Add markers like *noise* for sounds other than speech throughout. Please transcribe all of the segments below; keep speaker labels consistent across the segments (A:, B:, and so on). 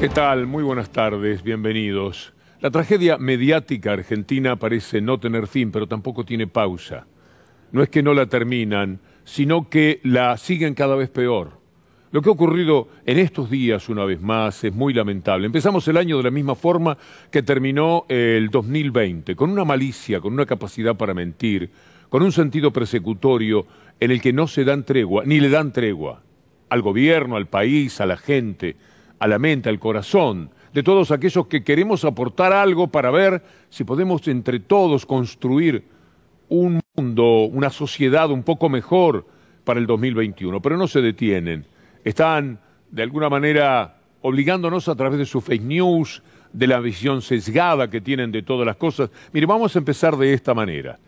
A: ¿Qué tal? Muy buenas tardes, bienvenidos. La tragedia mediática argentina parece no tener fin, pero tampoco tiene pausa. No es que no la terminan, sino que la siguen cada vez peor. Lo que ha ocurrido en estos días, una vez más, es muy lamentable. Empezamos el año de la misma forma que terminó el 2020, con una malicia, con una capacidad para mentir, con un sentido persecutorio en el que no se dan tregua, ni le dan tregua al gobierno, al país, a la gente a la mente, al corazón, de todos aquellos que queremos aportar algo para ver si podemos entre todos construir un mundo, una sociedad un poco mejor para el 2021. Pero no se detienen. Están, de alguna manera, obligándonos a través de su fake news, de la visión sesgada que tienen de todas las cosas. Mire, vamos a empezar de esta manera.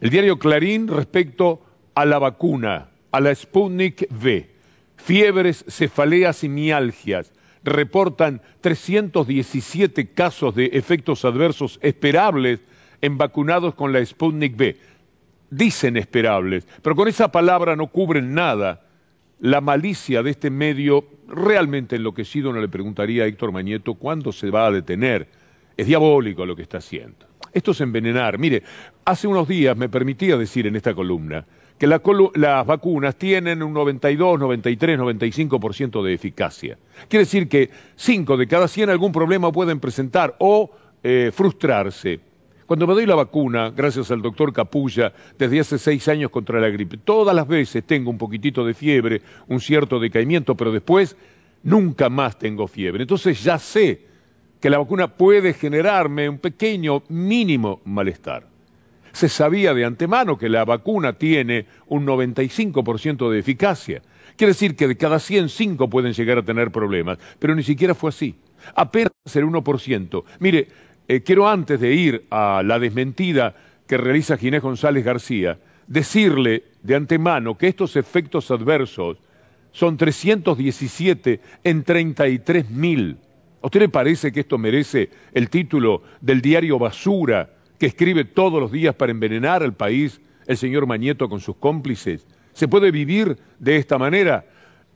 A: El diario Clarín respecto a la vacuna, a la Sputnik V, fiebres, cefaleas y mialgias reportan 317 casos de efectos adversos esperables en vacunados con la Sputnik B. Dicen esperables, pero con esa palabra no cubren nada. La malicia de este medio realmente enloquecido no le preguntaría a Héctor Mañeto cuándo se va a detener. Es diabólico lo que está haciendo. Esto es envenenar. Mire, hace unos días me permitía decir en esta columna que las vacunas tienen un 92, 93, 95% de eficacia. Quiere decir que 5 de cada 100 algún problema pueden presentar o eh, frustrarse. Cuando me doy la vacuna, gracias al doctor Capulla, desde hace seis años contra la gripe, todas las veces tengo un poquitito de fiebre, un cierto decaimiento, pero después nunca más tengo fiebre. Entonces ya sé que la vacuna puede generarme un pequeño, mínimo malestar se sabía de antemano que la vacuna tiene un 95% de eficacia. Quiere decir que de cada 5 pueden llegar a tener problemas, pero ni siquiera fue así. Apenas el 1%. Mire, eh, quiero antes de ir a la desmentida que realiza Ginés González García, decirle de antemano que estos efectos adversos son 317 en 33 mil. ¿A usted le parece que esto merece el título del diario Basura? que escribe todos los días para envenenar al país, el señor Mañeto con sus cómplices. Se puede vivir de esta manera.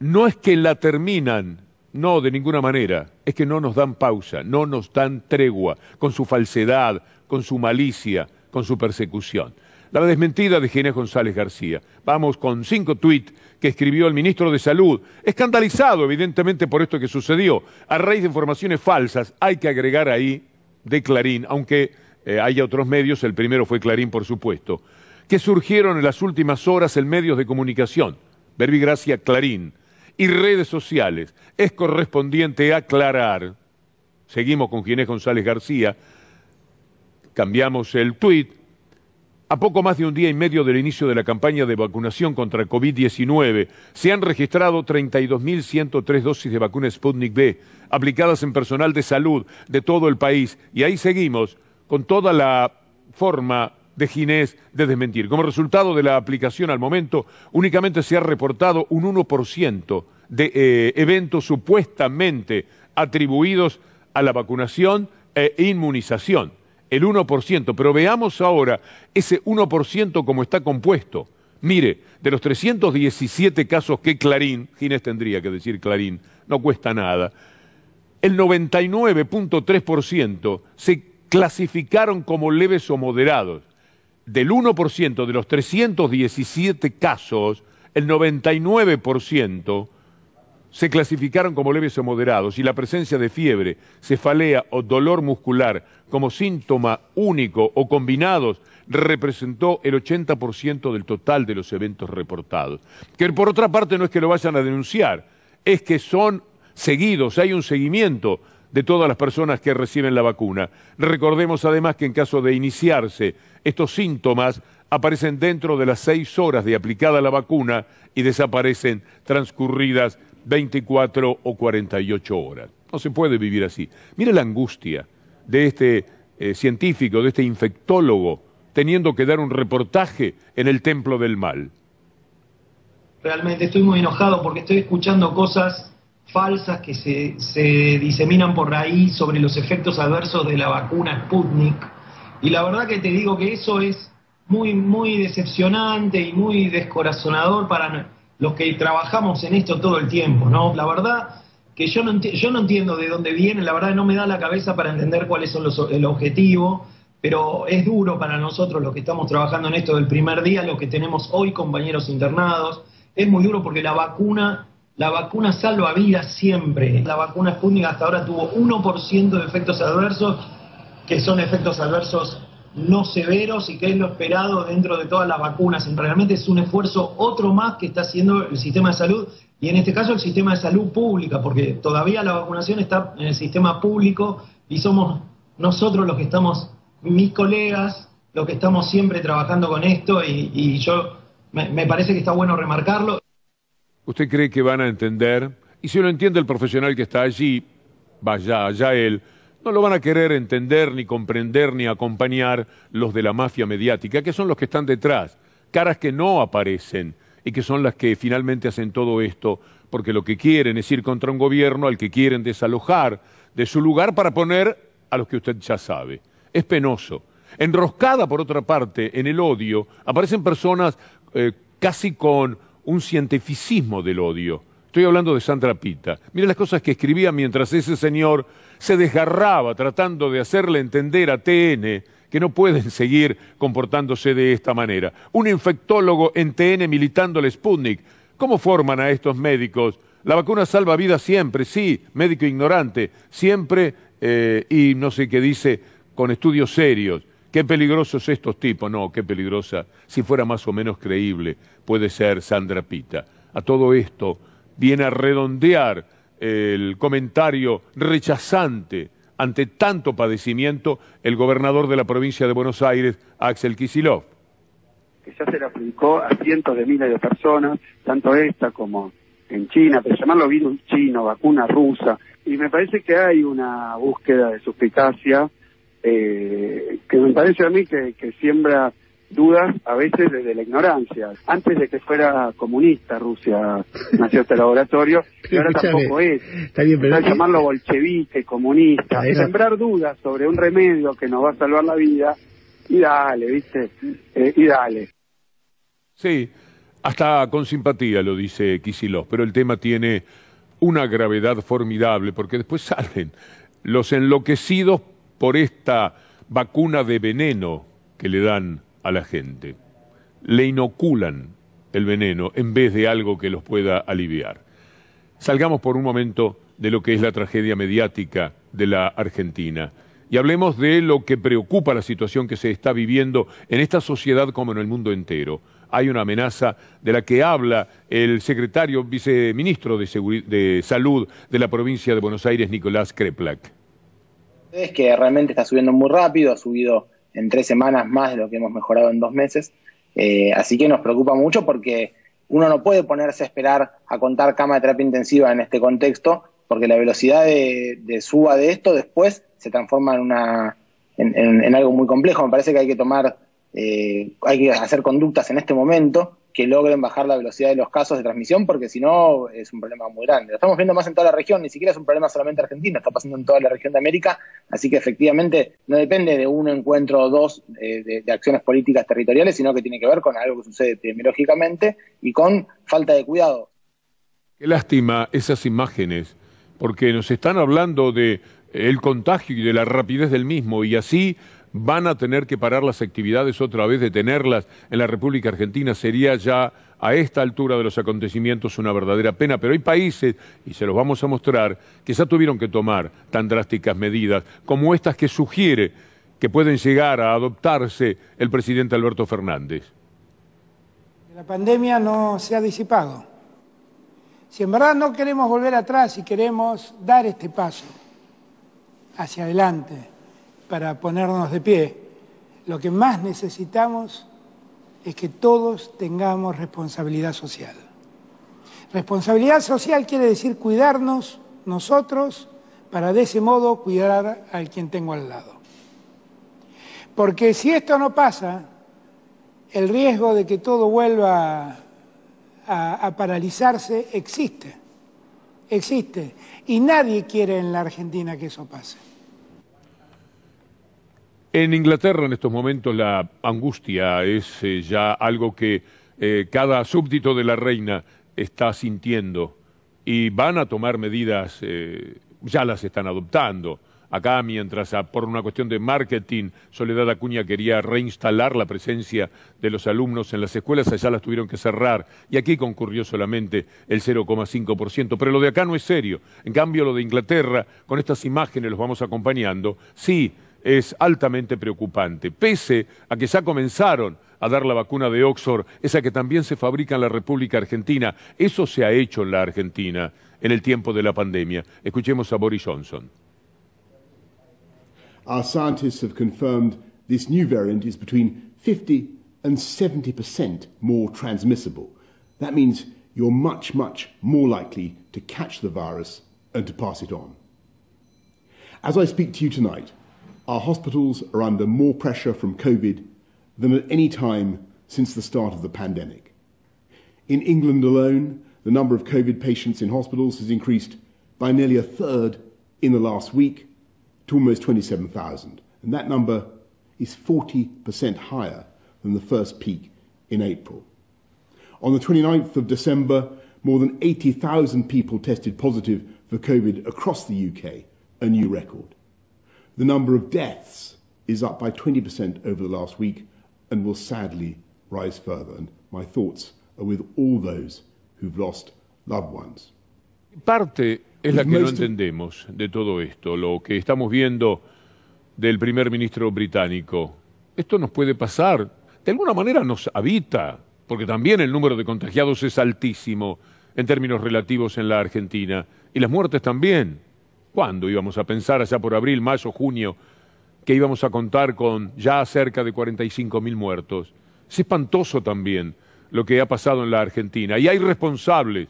A: No es que la terminan, no, de ninguna manera. Es que no nos dan pausa, no nos dan tregua, con su falsedad, con su malicia, con su persecución. La desmentida de Ginés González García. Vamos con cinco tweets que escribió el ministro de Salud, escandalizado evidentemente por esto que sucedió. A raíz de informaciones falsas, hay que agregar ahí de Clarín, aunque eh, hay otros medios, el primero fue Clarín, por supuesto, que surgieron en las últimas horas en medios de comunicación, verbigracia Clarín, y redes sociales. Es correspondiente aclarar, seguimos con Ginés González García, cambiamos el tuit, a poco más de un día y medio del inicio de la campaña de vacunación contra COVID-19, se han registrado 32.103 dosis de vacuna Sputnik B aplicadas en personal de salud de todo el país. Y ahí seguimos, con toda la forma de Ginés de desmentir. Como resultado de la aplicación al momento, únicamente se ha reportado un 1% de eh, eventos supuestamente atribuidos a la vacunación e inmunización. El 1%, pero veamos ahora ese 1% como está compuesto. Mire, de los 317 casos que Clarín, Ginés tendría que decir Clarín, no cuesta nada, el 99.3% se clasificaron como leves o moderados. Del 1% de los 317 casos, el 99% se clasificaron como leves o moderados y la presencia de fiebre, cefalea o dolor muscular como síntoma único o combinados representó el 80% del total de los eventos reportados. Que por otra parte no es que lo vayan a denunciar, es que son seguidos, hay un seguimiento de todas las personas que reciben la vacuna. Recordemos además que en caso de iniciarse estos síntomas aparecen dentro de las seis horas de aplicada la vacuna y desaparecen transcurridas 24 o 48 horas. No se puede vivir así. mira la angustia de este eh, científico, de este infectólogo, teniendo que dar un reportaje en el templo del mal.
B: Realmente estoy muy enojado porque estoy escuchando cosas falsas que se, se diseminan por ahí sobre los efectos adversos de la vacuna Sputnik. Y la verdad que te digo que eso es muy, muy decepcionante y muy descorazonador para los que trabajamos en esto todo el tiempo, ¿no? La verdad que yo no, yo no entiendo de dónde viene, la verdad no me da la cabeza para entender cuáles son el objetivo, pero es duro para nosotros los que estamos trabajando en esto del primer día, los que tenemos hoy compañeros internados, es muy duro porque la vacuna la vacuna salva vidas siempre. La vacuna Sputnik hasta ahora tuvo 1% de efectos adversos, que son efectos adversos no severos y que es lo esperado dentro de todas las vacunas. Realmente es un esfuerzo otro más que está haciendo el sistema de salud y en este caso el sistema de salud pública, porque todavía la vacunación está en el sistema público y somos nosotros los que estamos, mis colegas, los que estamos siempre trabajando con esto y, yo me parece que está bueno remarcarlo.
A: ¿Usted cree que van a entender? Y si lo entiende el profesional que está allí, vaya allá él, no lo van a querer entender, ni comprender, ni acompañar los de la mafia mediática, que son los que están detrás, caras que no aparecen y que son las que finalmente hacen todo esto, porque lo que quieren es ir contra un gobierno al que quieren desalojar de su lugar para poner a los que usted ya sabe. Es penoso. Enroscada, por otra parte, en el odio, aparecen personas eh, casi con un cientificismo del odio. Estoy hablando de Sandra Pita. Mira las cosas que escribía mientras ese señor se desgarraba tratando de hacerle entender a TN que no pueden *laughs* seguir comportándose de esta manera. Un infectólogo en TN militando el Sputnik. ¿Cómo forman a estos médicos? La vacuna salva vidas siempre, sí, médico ignorante, siempre, eh, y no sé qué dice, con estudios serios. Qué peligrosos estos tipos. No, qué peligrosa. Si fuera más o menos creíble, puede ser Sandra Pita. A todo esto viene a redondear el comentario rechazante ante tanto padecimiento el gobernador de la provincia de Buenos Aires, Axel Kisilov.
B: Que ya se le aplicó a cientos de miles de personas, tanto esta como en China, pero llamarlo virus chino, vacuna rusa, y me parece que hay una búsqueda de suspicacia eh, que me parece a mí que, siembra dudas a veces desde la ignorancia. Antes de que fuera comunista Rusia *laughs* nació este laboratorio y ahora tampoco es. Está bien, llamarlo bolchevique, comunista, sembrar dudas sobre un remedio que nos va a salvar la vida y dale, ¿viste? Eh, y dale.
A: Sí, hasta con simpatía lo dice Kisilov, pero el tema tiene una gravedad formidable porque después salen los enloquecidos por esta vacuna de veneno que le dan a la gente. Le inoculan el veneno en vez de algo que los pueda aliviar. Salgamos por un momento de lo que es la tragedia mediática de la Argentina y hablemos de lo que preocupa la situación que se está viviendo en esta sociedad como en el mundo entero. Hay una amenaza de la que habla el secretario viceministro de, Salud de la provincia de Buenos Aires, Nicolás Kreplak
B: es que realmente está subiendo muy rápido, ha subido en tres semanas más de lo que hemos mejorado en dos meses. Eh, así que nos preocupa mucho porque uno no puede ponerse a esperar a contar cama de terapia intensiva en este contexto, porque la velocidad de, suba de esto después se transforma en, algo muy complejo. Me parece que hay que tomar, eh, hay que hacer conductas en este momento que logren bajar la velocidad de los casos de transmisión, porque si no es un problema muy grande. Lo estamos viendo más en toda la región, ni siquiera es un problema solamente argentino, está pasando en toda la región de América, así que efectivamente no depende de un encuentro o dos eh, de, acciones políticas territoriales, sino que tiene que ver con algo que sucede epidemiológicamente y con falta de cuidado.
A: Qué lástima esas imágenes, porque nos están hablando de el contagio y de la rapidez del mismo, y así van a tener que parar las actividades otra vez, detenerlas en la República Argentina sería ya a esta altura de los acontecimientos una verdadera pena, pero hay países, y se los vamos a mostrar, que ya tuvieron que tomar tan drásticas medidas como estas que sugiere que pueden llegar a adoptarse el presidente Alberto Fernández.
B: La pandemia no se ha disipado. Si en verdad no queremos volver atrás y queremos dar este paso hacia adelante, para ponernos de pie. Lo que más necesitamos es que todos tengamos responsabilidad social. Responsabilidad social quiere decir cuidarnos nosotros para de ese modo cuidar al quien tengo al lado. Porque si esto no pasa, el riesgo de que todo vuelva a, a, paralizarse existe, existe. Y nadie quiere en la Argentina que eso pase.
A: En Inglaterra en estos momentos la angustia es eh, ya algo que eh, cada súbdito de la reina está sintiendo y van a tomar medidas, eh, ya las están adoptando. Acá, mientras ah, por una cuestión de marketing, Soledad Acuña quería reinstalar la presencia de los alumnos en las escuelas, allá las tuvieron que cerrar y aquí concurrió solamente el 0,5%. Pero lo de acá no es serio. En cambio, lo de Inglaterra, con estas imágenes los vamos acompañando, sí es altamente preocupante, pese a que ya comenzaron a dar la vacuna de Oxford, esa que también se fabrica en la República Argentina. Eso se ha hecho en la Argentina en el tiempo de la pandemia. Escuchemos a Boris Johnson.
C: Our scientists have confirmed this new variant is between 50 and 70% more transmissible. That means you're much, much more likely to catch the virus and to pass it on. As I speak to you tonight, our hospitals are under more pressure from COVID than at any time since the start of the pandemic. In England alone, the number of COVID patients in hospitals has increased by nearly a third in the last week to almost 27,000. And that number is 40% higher than the first peak in April. On the 29th of December, more than 80,000 people tested positive for COVID across the UK, a new record. The number of deaths is up by 20% over the last week and will sadly rise further. And my thoughts are with all those who've lost loved ones.
A: Parte es la que no entendemos de todo esto, lo que estamos viendo del primer ministro británico. Esto nos puede pasar, de alguna manera nos habita, porque también el número de contagiados es altísimo en términos relativos en la Argentina, y las muertes también. ¿Cuándo íbamos a pensar, allá por abril, mayo, junio, que íbamos a contar con ya cerca de 45 mil muertos? Es espantoso también lo que ha pasado en la Argentina. Y hay responsables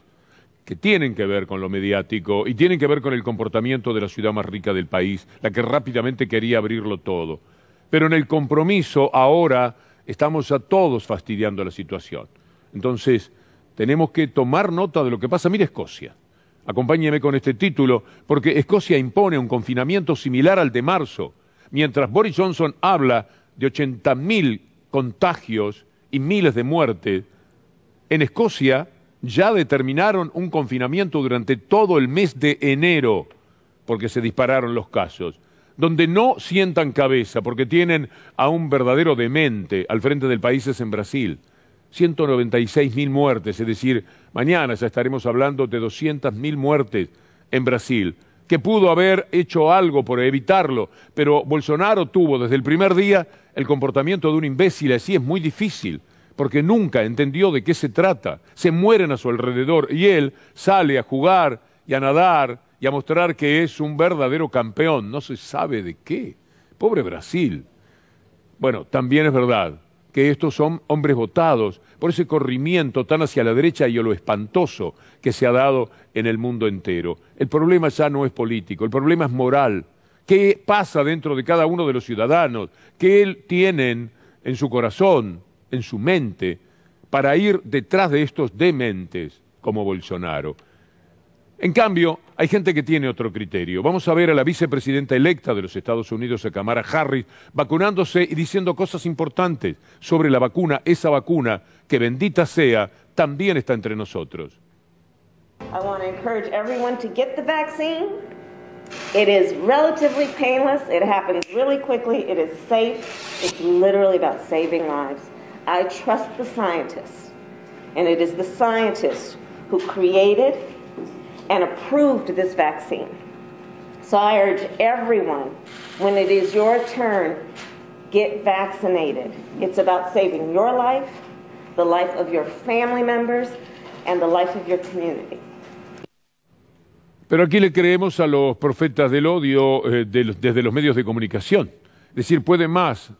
A: que tienen que ver con lo mediático y tienen que ver con el comportamiento de la ciudad más rica del país, la que rápidamente quería abrirlo todo. Pero en el compromiso ahora estamos a todos fastidiando la situación. Entonces, tenemos que tomar nota de lo que pasa. Mira Escocia. Acompáñeme con este título, porque Escocia impone un confinamiento similar al de marzo, mientras Boris Johnson habla de 80.000 contagios y miles de muertes. En Escocia ya determinaron un confinamiento durante todo el mes de enero, porque se dispararon los casos, donde no sientan cabeza, porque tienen a un verdadero demente al frente del país es en Brasil mil muertes, es decir, mañana ya estaremos hablando de mil muertes en Brasil, que pudo haber hecho algo por evitarlo, pero Bolsonaro tuvo desde el primer día el comportamiento de un imbécil, así es muy difícil, porque nunca entendió de qué se trata, se mueren a su alrededor y él sale a jugar y a nadar y a mostrar que es un verdadero campeón, no se sabe de qué. Pobre Brasil. Bueno, también es verdad que estos son hombres votados por ese corrimiento tan hacia la derecha y lo espantoso que se ha dado en el mundo entero. El problema ya no es político, el problema es moral. ¿Qué pasa dentro de cada uno de los ciudadanos? ¿Qué tienen en su corazón, en su mente, para ir detrás de estos dementes como Bolsonaro? En cambio, hay gente que tiene otro criterio. Vamos a ver a la vicepresidenta electa de los Estados Unidos, a Kamala Harris, vacunándose y diciendo cosas importantes sobre la vacuna, esa vacuna que bendita sea, también está entre nosotros.
D: I want to encourage everyone to get the vaccine. It is relatively painless. It happens really quickly. It is safe. It's literally about saving lives. I trust the scientists. And it is the scientists who created and approved this vaccine. So I urge everyone, when it is your turn, get vaccinated. It's about saving your life, the life of your family members, and the life of your community.
A: Pero aquí le creemos a los profetas del odio eh, de, desde los medios de comunicación. Es decir, puede más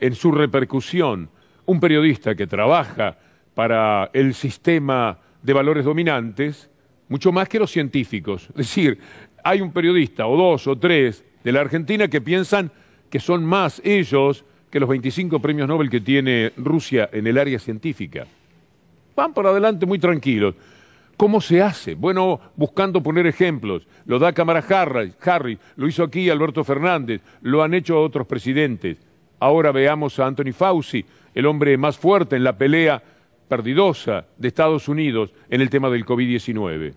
A: en su repercusión un periodista que trabaja para el sistema de valores dominantes mucho más que los científicos. Es decir, hay un periodista o dos o tres de la Argentina que piensan que son más ellos que los 25 premios Nobel que tiene Rusia en el área científica. Van por adelante muy tranquilos. ¿Cómo se hace? Bueno, buscando poner ejemplos. Lo da Cámara Harris, lo hizo aquí Alberto Fernández, lo han hecho otros presidentes. Ahora veamos a Anthony Fauci, el hombre más fuerte en la pelea perdidosa de Estados Unidos en el tema del COVID-19.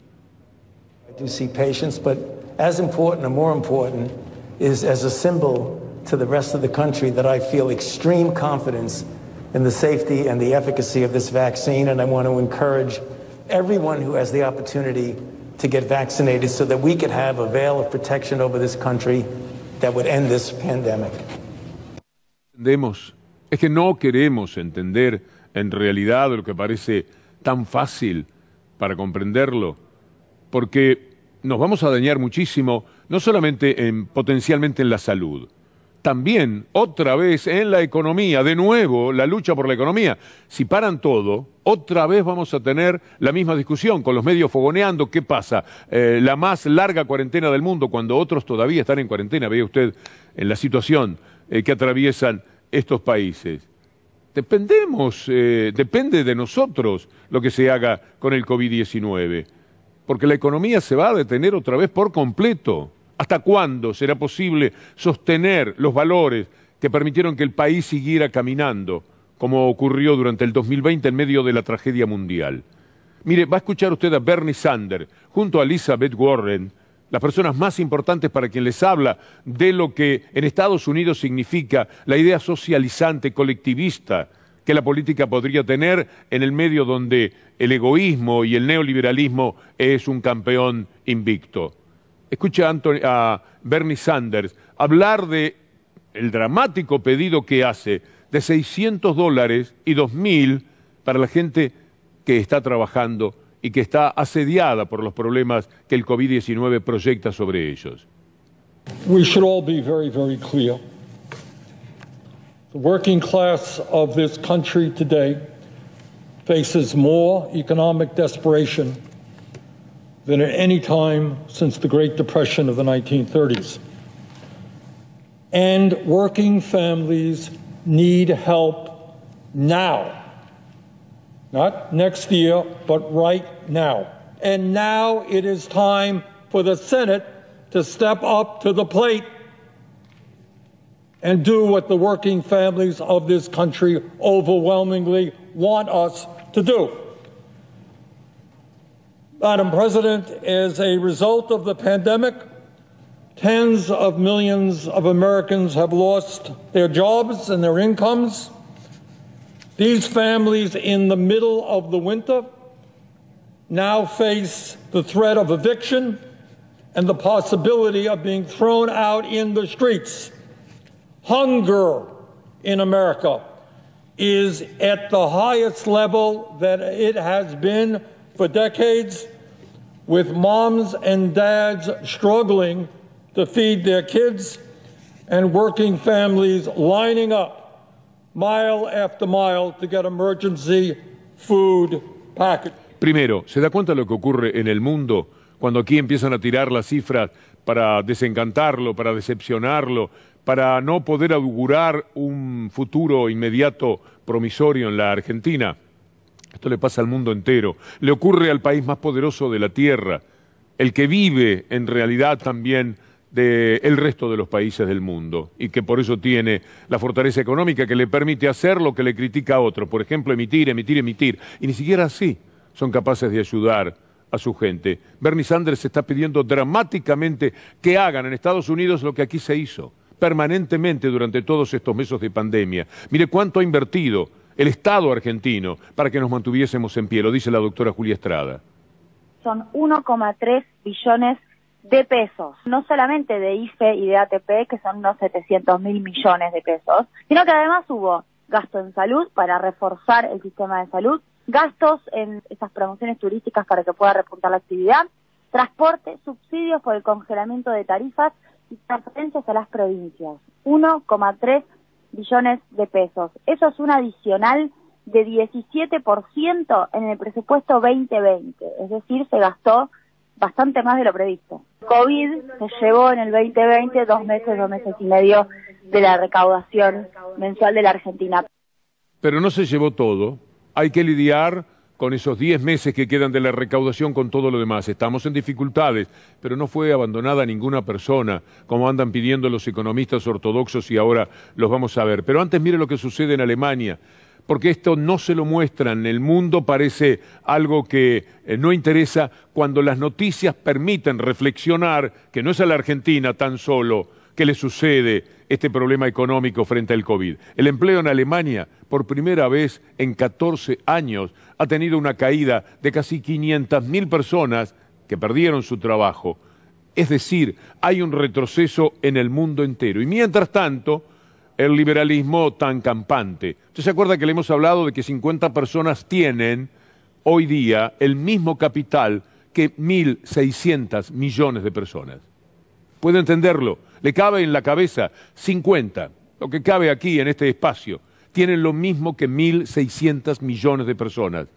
D: do see patients, but as important or more important is as a symbol to the rest of the country that I feel extreme confidence in the safety and the efficacy of this vaccine. And I want to encourage everyone who has the opportunity to get vaccinated so that we could have a veil of protection over this country that would end this pandemic.
A: Entendemos. Es que no queremos entender en realidad lo que parece tan fácil para comprenderlo, porque nos vamos a dañar muchísimo, no solamente en, potencialmente en la salud, también otra vez en la economía, de nuevo la lucha por la economía. Si paran todo, otra vez vamos a tener la misma discusión con los medios fogoneando. ¿Qué pasa? Eh, la más larga cuarentena del mundo, cuando otros todavía están en cuarentena, vea usted en la situación eh, que atraviesan estos países dependemos, eh, depende de nosotros lo que se haga con el COVID-19, porque la economía se va a detener otra vez por completo. ¿Hasta cuándo será posible sostener los valores que permitieron que el país siguiera caminando, como ocurrió durante el 2020 en medio de la tragedia mundial? Mire, va a escuchar usted a Bernie Sanders junto a Elizabeth Warren las personas más importantes para quien les habla de lo que en Estados Unidos significa la idea socializante, colectivista que la política podría tener en el medio donde el egoísmo y el neoliberalismo es un campeón invicto. Escucha a, Bernie Sanders hablar de el dramático pedido que hace de 600 dólares y 2.000 para la gente que está trabajando y que está asediada por los problemas que el COVID-19 proyecta sobre ellos.
D: We should all be very, very clear. The working class of this country today faces more economic desperation than at any time since the Great Depression of the 1930s. And working families need help now. Not next year, but right now. And now it is time for the Senate to step up to the plate and do what the working families of this country overwhelmingly want us to do. Madam President, as a result of the pandemic, tens of millions of Americans have lost their jobs and their incomes. These families in the middle of the winter now face the threat of eviction and the possibility of being thrown out in the streets. Hunger in America is at the highest level that it has been for decades, with moms and dads struggling to feed their kids and working families lining up mile after mile to get emergency
A: food Primero, ¿se da cuenta lo que ocurre en el mundo cuando aquí empiezan a tirar las cifras para desencantarlo, para decepcionarlo, para no poder augurar un futuro inmediato promisorio en la Argentina? Esto le pasa al mundo entero, le ocurre al país más poderoso de la Tierra, el que vive en realidad también del resto de los países del mundo y que por eso tiene la fortaleza económica que le permite hacer lo que le critica a otro, por ejemplo, emitir, emitir, emitir. Y ni siquiera así son capaces de ayudar a su gente. Bernie Sanders está pidiendo dramáticamente que hagan en Estados Unidos lo que aquí se hizo permanentemente durante todos estos meses de pandemia. Mire cuánto ha invertido el Estado argentino para que nos mantuviésemos en pie, lo dice la doctora Julia Estrada.
D: Son 1,3 billones de pesos, no solamente de IFE y de ATP, que son unos 700 mil millones de pesos, sino que además hubo gasto en salud para reforzar el sistema de salud, gastos en esas promociones turísticas para que pueda repuntar la actividad, transporte, subsidios por el congelamiento de tarifas y transferencias a las provincias, 1,3 billones de pesos. Eso es un adicional de 17% en el presupuesto 2020, es decir, se gastó bastante más de lo previsto. COVID se llevó en el 2020 dos meses, dos meses y medio de la recaudación mensual de la Argentina.
A: Pero no se llevó todo. Hay que lidiar con esos 10 meses que quedan de la recaudación con todo lo demás. Estamos en dificultades, pero no fue abandonada ninguna persona, como andan pidiendo los economistas ortodoxos y ahora los vamos a ver. Pero antes mire lo que sucede en Alemania porque esto no se lo muestran. El mundo parece algo que eh, no interesa cuando las noticias permiten reflexionar que no es a la Argentina tan solo que le sucede este problema económico frente al COVID. El empleo en Alemania, por primera vez en 14 años, ha tenido una caída de casi 500.000 personas que perdieron su trabajo. Es decir, hay un retroceso en el mundo entero. Y mientras tanto, el liberalismo tan campante. ¿Usted se acuerda que le hemos hablado de que 50 personas tienen hoy día el mismo capital que 1.600 millones de personas? ¿Puede entenderlo? Le cabe en la cabeza 50, lo que cabe aquí en este espacio, tienen lo mismo que 1.600 millones de personas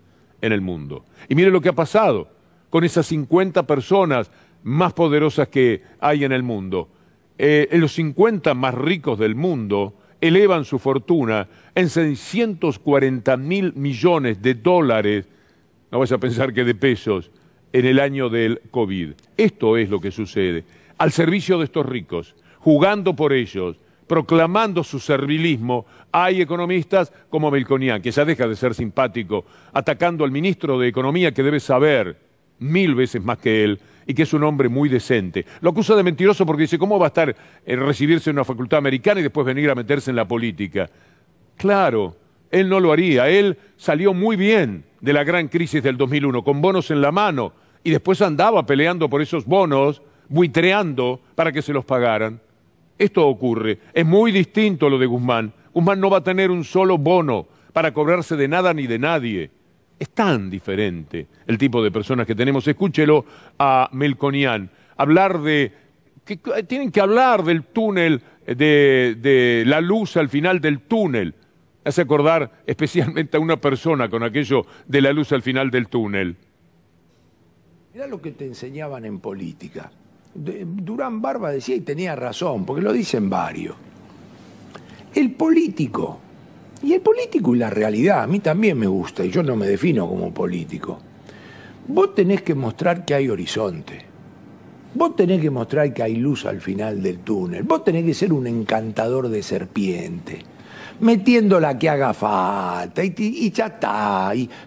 A: en el mundo. Y mire lo que ha pasado con esas 50 personas más poderosas que hay en el mundo eh, los 50 más ricos del mundo elevan su fortuna en 640 mil millones de dólares, no vas a pensar que de pesos, en el año del COVID. Esto es lo que sucede, al servicio de estos ricos, jugando por ellos, proclamando su servilismo, hay economistas como Melconian, que ya deja de ser simpático, atacando al ministro de Economía que debe saber mil veces más que él y que es un hombre muy decente. Lo acusa de mentiroso porque dice, ¿cómo va a estar eh, recibirse en una facultad americana y después venir a meterse en la política? Claro, él no lo haría. Él salió muy bien de la gran crisis del 2001, con bonos en la mano, y después andaba peleando por esos bonos, buitreando para que se los pagaran. Esto ocurre. Es muy distinto lo de Guzmán. Guzmán no va a tener un solo bono para cobrarse de nada ni de nadie. Es tan diferente el tipo de personas que tenemos. Escúchelo a Melconian hablar de. Que, eh, tienen que hablar del túnel, eh, de, de la luz al final del túnel. Hace acordar especialmente a una persona con aquello de la luz al final del túnel.
B: Mirá lo que te enseñaban en política. Durán Barba decía, y tenía razón, porque lo dicen varios. El político y el político y la realidad, a mí también me gusta, y yo no me defino como político. Vos tenés que mostrar que hay horizonte. Vos tenés que mostrar que hay luz al final del túnel. Vos tenés que ser un encantador de serpiente. Metiendo la que haga falta y, y ya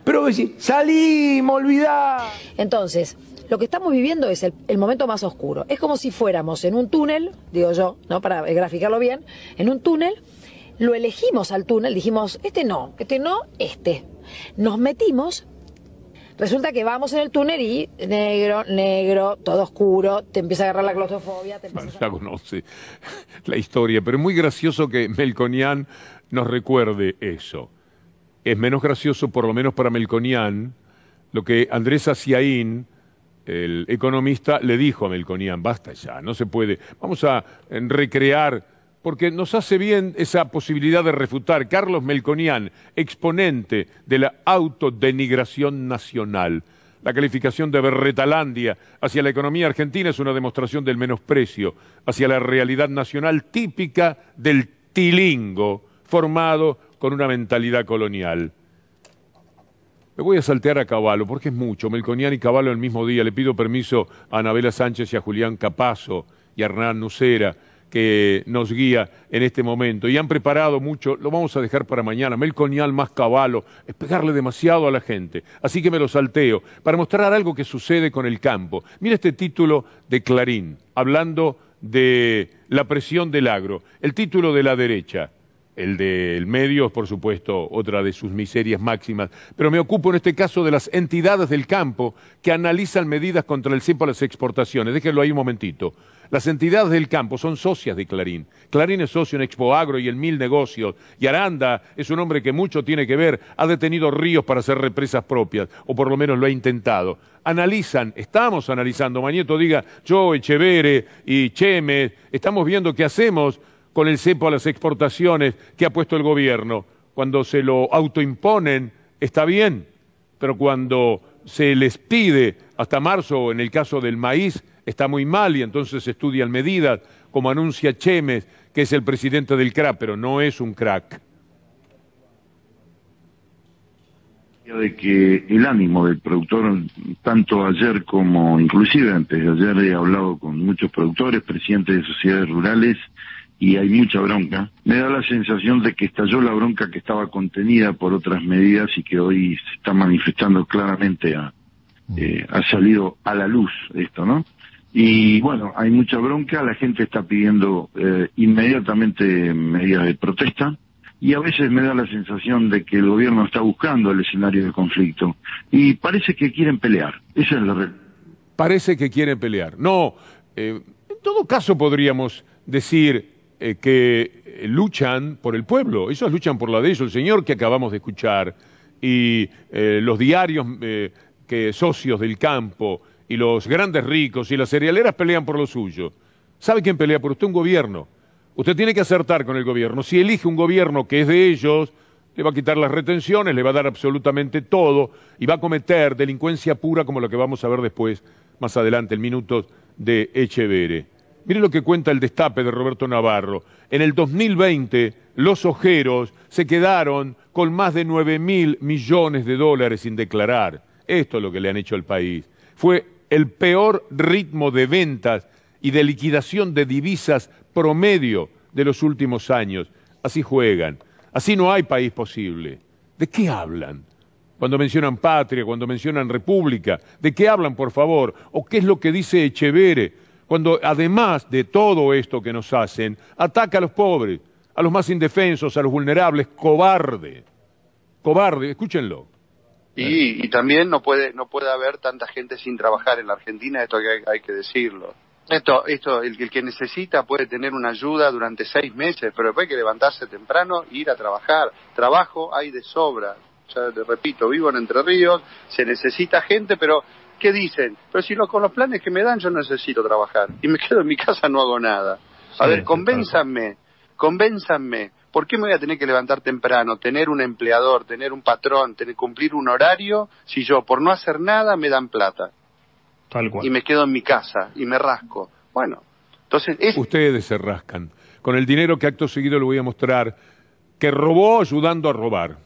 B: pero vos decís, salimos, olvidá. Entonces, lo que estamos viviendo es el, el, momento más oscuro. Es como si fuéramos en un túnel, digo yo, ¿no? Para graficarlo bien, en un túnel lo elegimos al túnel, dijimos, este no, este no, este. Nos metimos, Resulta que vamos en el túnel y negro, negro, todo oscuro, te empieza a agarrar la claustrofobia.
A: bueno, ya conoce la historia, pero es muy gracioso que Melconian nos recuerde eso. Es menos gracioso, por lo menos para Melconian, lo que Andrés Aciaín, el economista, le dijo a Melconian, basta ya, no se puede. Vamos a recrear porque nos hace bien esa posibilidad de refutar. Carlos Melconian, exponente de la autodenigración nacional. La calificación de Berretalandia hacia la economía argentina es una demostración del menosprecio hacia la realidad nacional típica del tilingo, formado con una mentalidad colonial. Me voy a saltear a Caballo, porque es mucho. Melconian y Caballo el mismo día. Le pido permiso a Anabela Sánchez y a Julián Capazo y a Hernán Nucera que nos guía en este momento. Y han preparado mucho, lo vamos a dejar para mañana, Melconial más caballo, es pegarle demasiado a la gente. Así que me lo salteo, para mostrar algo que sucede con el campo. Mira este título de Clarín, hablando de la presión del agro. El título de la derecha, el del medio es, por supuesto, otra de sus miserias máximas. Pero me ocupo en este caso de las entidades del campo que analizan medidas contra el CIP e a las exportaciones. Déjenlo ahí un momentito. Las entidades del campo son socias de Clarín. Clarín es socio en Expo Agro y en Mil Negocios. Y Aranda es un hombre que mucho tiene que ver. Ha detenido ríos para hacer represas propias, o por lo menos lo ha intentado. Analizan, estamos analizando. Mañeto diga, yo, Echevere y Cheme, estamos viendo qué hacemos con el cepo a las exportaciones que ha puesto el gobierno. Cuando se lo autoimponen, está bien pero cuando se les pide hasta marzo, en el caso del maíz, está muy mal y entonces se estudian medidas, como anuncia Chemes, que es el presidente del CRA, pero no es un crack.
B: de que el ánimo del productor, tanto ayer como inclusive antes de ayer, he hablado con muchos productores, presidentes de sociedades rurales, y hay mucha bronca, me da
D: la sensación
B: de que estalló la bronca que estaba contenida por otras medidas y que hoy se está manifestando claramente, eh, ha salido a la luz esto, ¿no? Y bueno, hay mucha bronca, la gente está pidiendo eh, inmediatamente medidas de protesta y a veces me da la sensación de que el gobierno está buscando el escenario de conflicto
A: y parece que quieren pelear, esa es la realidad. Parece que quieren pelear. No, eh, en todo caso podríamos decir, eh, que eh, luchan por el pueblo, ellos luchan por la de ellos, el señor que acabamos de escuchar, y eh, los diarios que socios del campo, y los grandes ricos y las cerealeras pelean por lo suyo. ¿Sabe quién pelea por usted? Un gobierno. Usted tiene que acertar con el gobierno. Si elige un gobierno que es de ellos, le va a quitar las retenciones, le va a dar absolutamente todo y va a cometer delincuencia pura como la que vamos a ver después, más adelante, en minutos de Echevere. Mire lo que cuenta el destape de Roberto Navarro. En el 2020, los ojeros se quedaron con más de 9 mil millones de dólares sin declarar. Esto es lo que le han hecho al país. Fue el peor ritmo de ventas y de liquidación de divisas promedio de los últimos años. Así juegan. Así no hay país posible. ¿De qué hablan? Cuando mencionan patria, cuando mencionan república, ¿de qué hablan, por favor? ¿O qué es lo que dice Echevere cuando además de todo esto que nos hacen, ataca a los pobres, a los más indefensos, a los vulnerables, cobarde, cobarde, escúchenlo.
D: Y,
B: también no puede, no puede haber tanta gente sin trabajar en la Argentina, esto hay, que decirlo. Esto, esto el, el, que necesita puede tener una ayuda durante seis meses, pero después hay que levantarse temprano e ir a trabajar. Trabajo hay de sobra. Ya te repito, vivo en Entre Ríos, se necesita gente, pero ¿qué dicen, pero si con los planes que me dan yo necesito trabajar y me *laughs* quedo en mi casa no hago nada. A ver, convénzanme, convénzanme. ¿Por qué me voy a tener que levantar temprano, tener un empleador, tener un patrón, tener cumplir un horario si yo por no hacer nada me dan plata? Tal cual. Y me quedo en mi casa y me rasco. Bueno,
A: entonces ustedes se rascan con el dinero que acto seguido le voy a mostrar que robó ayudando a robar.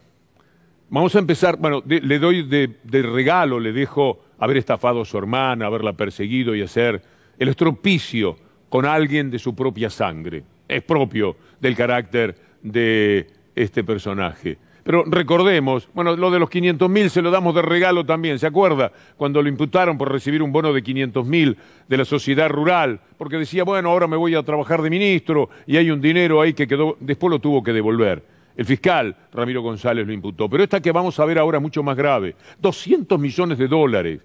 A: Vamos a empezar, bueno, le doy de regalo, le dejo haber estafado a su hermana, haberla perseguido y hacer el estropicio con alguien de su propia sangre. Es propio del carácter de este personaje. Pero recordemos, bueno, lo de los 500 mil se lo damos de regalo también, ¿se acuerda? Cuando lo imputaron por recibir un bono de 500 mil de la sociedad rural, porque decía, bueno, ahora me voy a trabajar de ministro y hay un dinero ahí que quedó, después lo tuvo que devolver. El fiscal Ramiro González lo imputó, pero esta que vamos a ver ahora es mucho más grave. 200 millones de dólares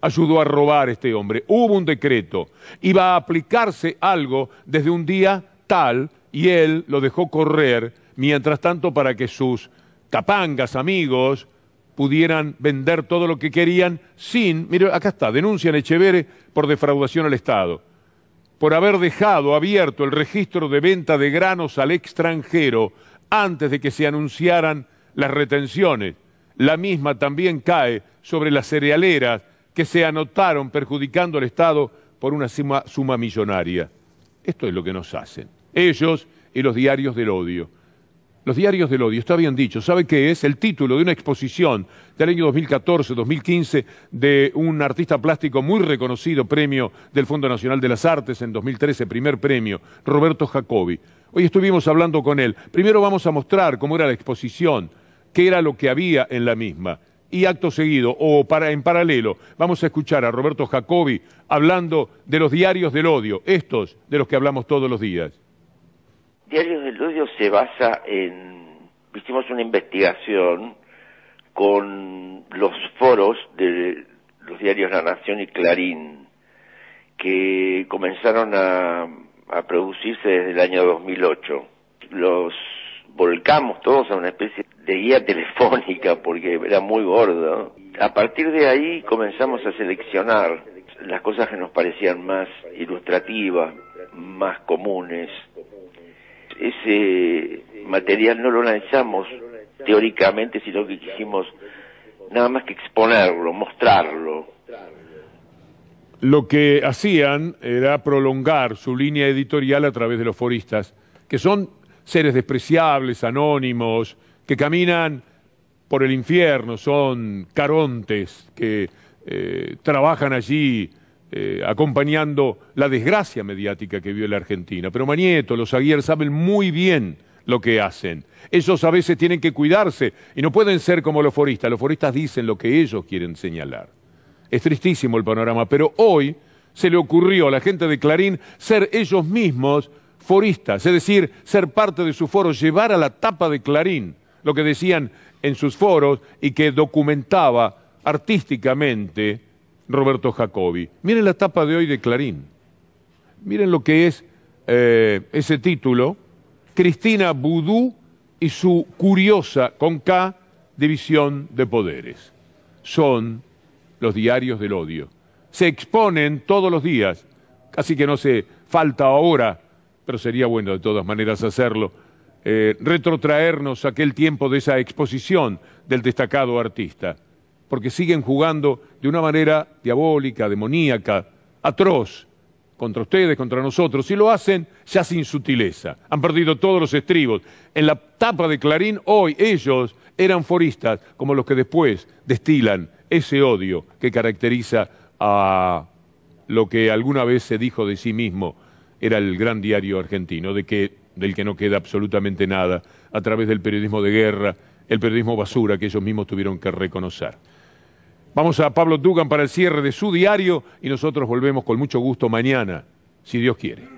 A: ayudó a robar este hombre. Hubo un decreto, iba a aplicarse algo desde un día tal y él lo dejó correr, mientras tanto para que sus capangas, amigos, pudieran vender todo lo que querían sin, mire, acá está, denuncian Echevere por defraudación al Estado, por haber dejado abierto el registro de venta de granos al extranjero antes de que se anunciaran las retenciones. La misma también cae sobre las cerealeras que se anotaron perjudicando al Estado por una suma, millonaria. Esto es lo que nos hacen. Ellos y los diarios del odio. Los diarios del odio, está bien dicho. ¿Sabe qué es? El título de una exposición del año 2014-2015 de un artista plástico muy reconocido, premio del Fondo Nacional de las Artes en 2013, primer premio, Roberto Jacobi. Hoy estuvimos hablando con él. Primero vamos a mostrar cómo era la exposición, qué era lo que había en la misma. Y acto seguido, o para, en paralelo, vamos a escuchar a Roberto Jacobi hablando de los diarios del odio, estos de los que hablamos todos los días.
B: Diarios del odio se basa en... Hicimos una investigación con los foros de los diarios La Nación y Clarín, que comenzaron a a producirse desde el año 2008. Los volcamos todos a una especie de guía *laughs* telefónica porque era muy gordo. A partir de ahí comenzamos a seleccionar las cosas que nos parecían más ilustrativas, más comunes. Ese material no lo lanzamos teóricamente, sino que quisimos nada más que exponerlo, mostrarlo
A: lo que hacían era prolongar su línea editorial a través de los foristas, que son seres despreciables, anónimos, que caminan por el infierno, son carontes que eh, trabajan allí eh, acompañando la desgracia mediática que vio la Argentina. Pero Manieto, los Aguirre saben muy bien lo que hacen. Ellos a veces tienen que cuidarse y no pueden ser como los foristas. Los foristas dicen lo que ellos quieren señalar. Es tristísimo el panorama, pero hoy se le ocurrió a la gente de Clarín ser ellos mismos foristas, es decir, ser parte de su foro, llevar a la tapa de Clarín lo que decían en sus foros y que documentaba artísticamente Roberto Jacobi. Miren la tapa de hoy de Clarín. Miren lo que es eh, ese título, Cristina Vudú y su curiosa, con K, división de poderes. Son los diarios del odio. Se exponen todos los días, casi que no se falta ahora, pero sería bueno de todas maneras hacerlo, eh, retrotraernos aquel tiempo de esa exposición del destacado artista, porque siguen jugando de una manera diabólica, demoníaca, atroz, contra ustedes, contra nosotros, y lo hacen ya sin sutileza. Han perdido todos los estribos. En la tapa de Clarín, hoy ellos eran foristas, como los que después destilan ese odio que caracteriza a lo que alguna vez se dijo de sí mismo era el gran diario argentino, del que no queda absolutamente nada, a través del periodismo de guerra, el periodismo basura que ellos mismos tuvieron que reconocer. Vamos a Pablo Dugan para el cierre de su diario y nosotros volvemos con mucho gusto mañana, si Dios quiere.